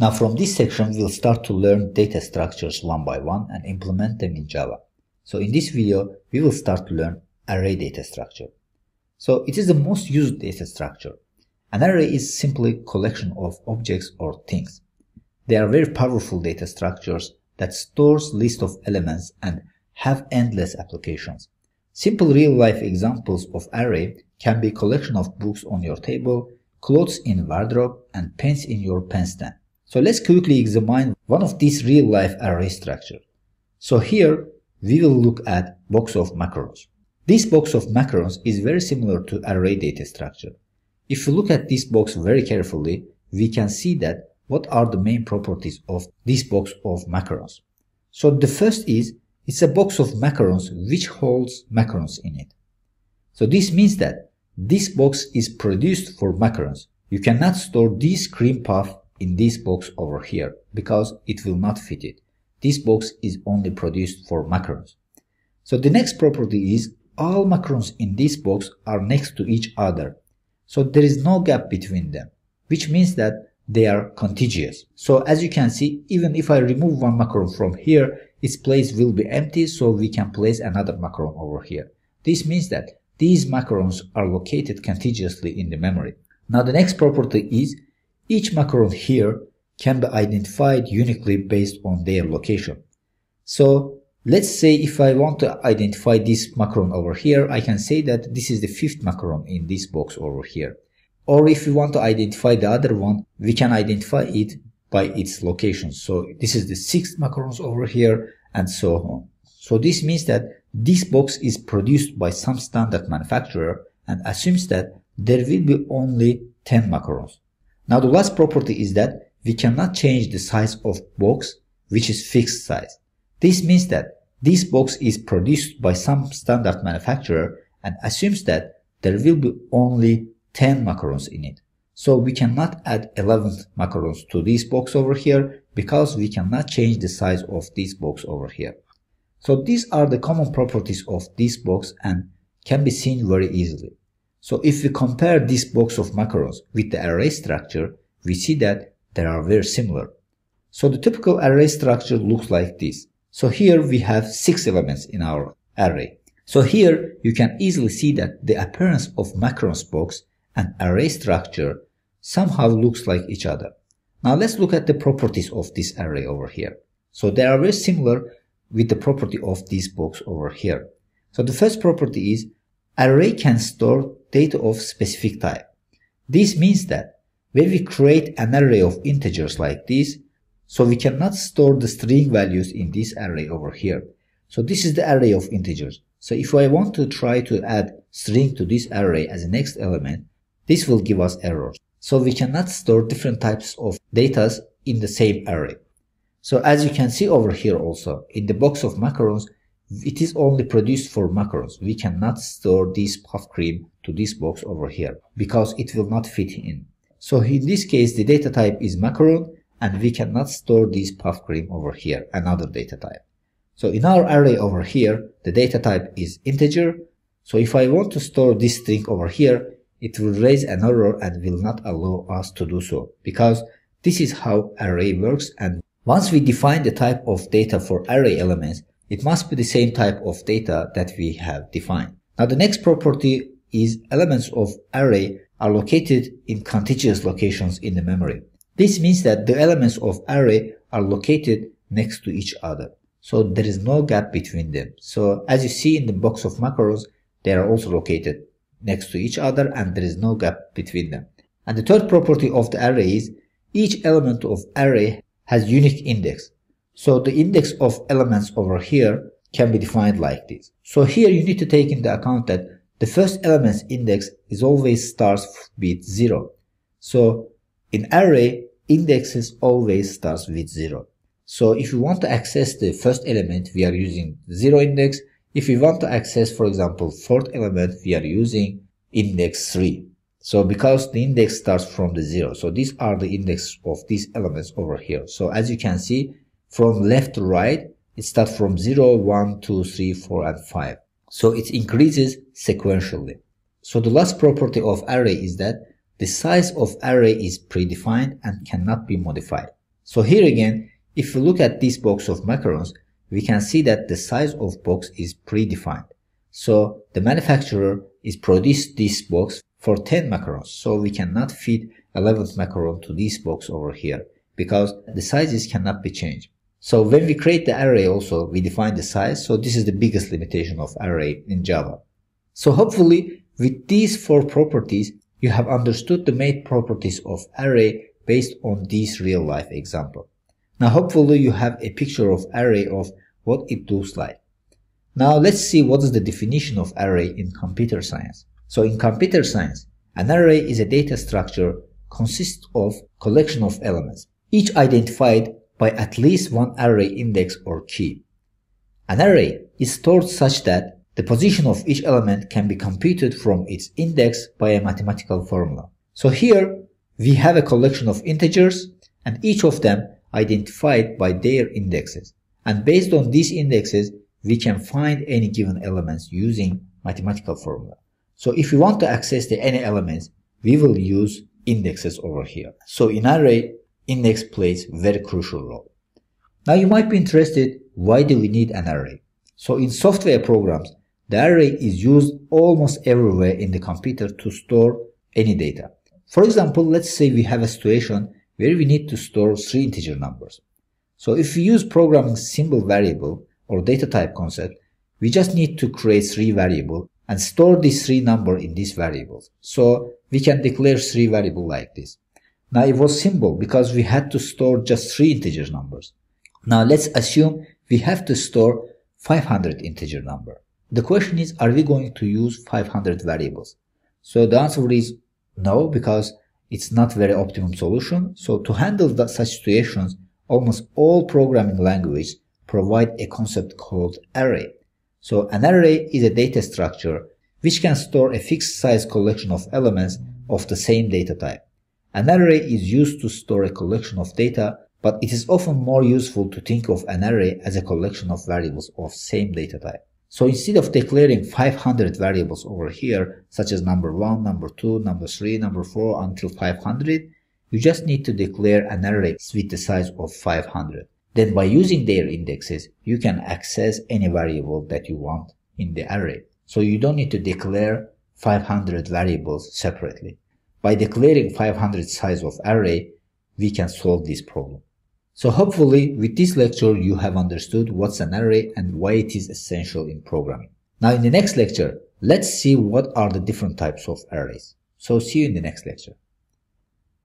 Now from this section, we'll start to learn data structures one by one and implement them in Java. So in this video, we will start to learn array data structure. So it is the most used data structure. An array is simply collection of objects or things. They are very powerful data structures that stores list of elements and have endless applications. Simple real-life examples of array can be collection of books on your table, clothes in wardrobe, and pens in your pen stand. So let's quickly examine one of these real-life array structure. So here we will look at box of macarons. This box of macarons is very similar to array data structure. If you look at this box very carefully, we can see that what are the main properties of this box of macarons. So the first is it's a box of macarons which holds macarons in it. So this means that this box is produced for macarons. You cannot store this cream puff in this box over here because it will not fit it. This box is only produced for macarons. So the next property is all macarons in this box are next to each other. So there is no gap between them, which means that they are contiguous. So as you can see, even if I remove one macaron from here, its place will be empty, so we can place another macaron over here. This means that these macarons are located contiguously in the memory. Now the next property is each macron here can be identified uniquely based on their location. So let's say if I want to identify this macaron over here, I can say that this is the fifth macaron in this box over here. Or if we want to identify the other one, we can identify it by its location. So this is the sixth macarons over here and so on. So this means that this box is produced by some standard manufacturer and assumes that there will be only 10 macarons. Now the last property is that we cannot change the size of box which is fixed size. This means that this box is produced by some standard manufacturer and assumes that there will be only 10 macarons in it. So we cannot add 11 macarons to this box over here because we cannot change the size of this box over here. So these are the common properties of this box and can be seen very easily. So if we compare this box of macarons with the array structure, we see that they are very similar. So the typical array structure looks like this. So here we have six elements in our array. So here you can easily see that the appearance of macarons box and array structure somehow looks like each other. Now let's look at the properties of this array over here. So they are very similar with the property of this box over here. So the first property is array can store data of specific type. This means that when we create an array of integers like this, so we cannot store the string values in this array over here. So this is the array of integers. So if I want to try to add string to this array as a next element, this will give us errors. So we cannot store different types of data in the same array. So as you can see over here also, in the box of macarons, it is only produced for macarons. We cannot store this puff cream to this box over here because it will not fit in. So in this case, the data type is macaron and we cannot store this puff cream over here, another data type. So in our array over here, the data type is integer. So if I want to store this string over here, it will raise an error and will not allow us to do so because this is how array works and once we define the type of data for array elements, it must be the same type of data that we have defined. Now the next property is elements of array are located in contiguous locations in the memory. This means that the elements of array are located next to each other. So there is no gap between them. So as you see in the box of macros, they are also located next to each other and there is no gap between them. And the third property of the array is each element of array has unique index. So the index of elements over here can be defined like this. So here you need to take into account that the first element's index is always starts with 0. So in array, indexes always starts with 0. So if you want to access the first element, we are using 0 index. If we want to access, for example, fourth element, we are using index 3. So because the index starts from the 0. So these are the index of these elements over here. So as you can see, from left to right, it starts from 0, 1, 2, 3, 4, and 5. So it increases sequentially. So the last property of array is that the size of array is predefined and cannot be modified. So here again, if we look at this box of macarons, we can see that the size of box is predefined. So the manufacturer is produced this box for 10 macarons. So we cannot fit 11th macaron to this box over here because the sizes cannot be changed. So when we create the array also, we define the size. So this is the biggest limitation of array in Java. So hopefully with these four properties, you have understood the main properties of array based on this real life example. Now hopefully you have a picture of array of what it looks like. Now let's see what is the definition of array in computer science. So in computer science, an array is a data structure consists of collection of elements, each identified by at least one array index or key. An array is stored such that the position of each element can be computed from its index by a mathematical formula. So here we have a collection of integers and each of them identified by their indexes. And based on these indexes, we can find any given elements using mathematical formula. So if we want to access the any elements, we will use indexes over here. So in array, index plays very crucial role. Now you might be interested, why do we need an array? So in software programs, the array is used almost everywhere in the computer to store any data. For example, let's say we have a situation where we need to store three integer numbers. So if we use programming symbol variable or data type concept, we just need to create three variable and store these three number in these variables. So we can declare three variable like this. Now it was simple because we had to store just three integer numbers. Now let's assume we have to store 500 integer number. The question is, are we going to use 500 variables? So the answer is no, because it's not very optimum solution. So to handle that, such situations, almost all programming languages provide a concept called array. So an array is a data structure which can store a fixed size collection of elements of the same data type. An array is used to store a collection of data, but it is often more useful to think of an array as a collection of variables of same data type. So instead of declaring 500 variables over here, such as number 1, number 2, number 3, number 4, until 500, you just need to declare an array with the size of 500. Then by using their indexes, you can access any variable that you want in the array. So you don't need to declare 500 variables separately. By declaring 500 size of array, we can solve this problem. So hopefully with this lecture you have understood what's an array and why it is essential in programming. Now in the next lecture, let's see what are the different types of arrays. So see you in the next lecture.